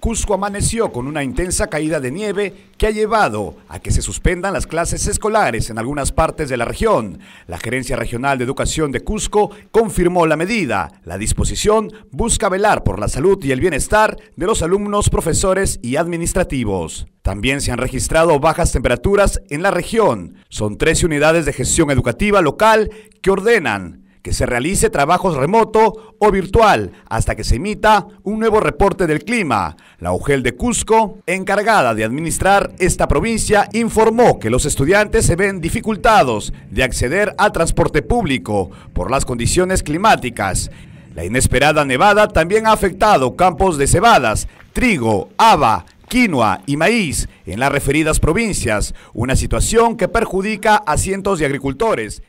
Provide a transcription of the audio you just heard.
Cusco amaneció con una intensa caída de nieve que ha llevado a que se suspendan las clases escolares en algunas partes de la región. La Gerencia Regional de Educación de Cusco confirmó la medida. La disposición busca velar por la salud y el bienestar de los alumnos, profesores y administrativos. También se han registrado bajas temperaturas en la región. Son 13 unidades de gestión educativa local que ordenan que se realice trabajos remoto o virtual hasta que se emita un nuevo reporte del clima. La UGEL de Cusco, encargada de administrar esta provincia, informó que los estudiantes se ven dificultados de acceder a transporte público por las condiciones climáticas. La inesperada nevada también ha afectado campos de cebadas, trigo, haba, quinoa y maíz en las referidas provincias, una situación que perjudica a cientos de agricultores.